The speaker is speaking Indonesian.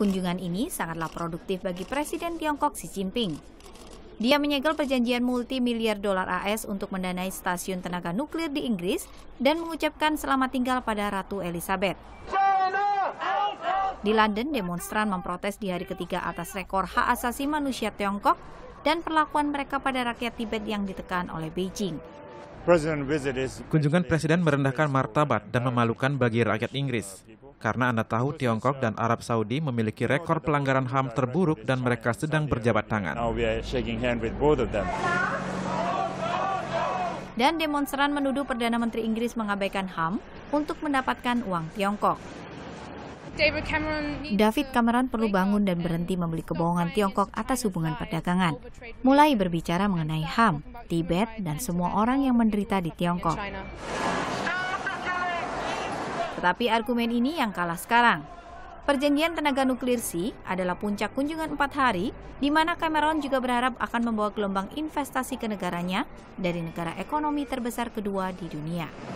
Kunjungan ini sangatlah produktif bagi Presiden Tiongkok Xi Jinping. Dia menyegel perjanjian multi miliar dolar AS untuk mendanai stasiun tenaga nuklir di Inggris dan mengucapkan selamat tinggal pada Ratu Elizabeth. Di London, demonstran memprotes di hari ketiga atas rekor hak asasi manusia Tiongkok dan perlakuan mereka pada rakyat Tibet yang ditekan oleh Beijing. Kunjungan Presiden merendahkan martabat dan memalukan bagi rakyat Inggris. Karena Anda tahu Tiongkok dan uh, Arab Saudi memiliki rekor pelanggaran HAM terburuk dan mereka sedang berjabat tangan. Dan demonstran menuduh Perdana Menteri Inggris mengabaikan HAM untuk mendapatkan uang Tiongkok. David Cameron perlu bangun dan berhenti membeli kebohongan Tiongkok atas hubungan perdagangan. Mulai berbicara mengenai HAM, Tibet, dan semua orang yang menderita di Tiongkok. Tetapi argumen ini yang kalah sekarang. Perjanjian tenaga nuklir SI adalah puncak kunjungan empat hari, di mana Cameron juga berharap akan membawa gelombang investasi ke negaranya dari negara ekonomi terbesar kedua di dunia.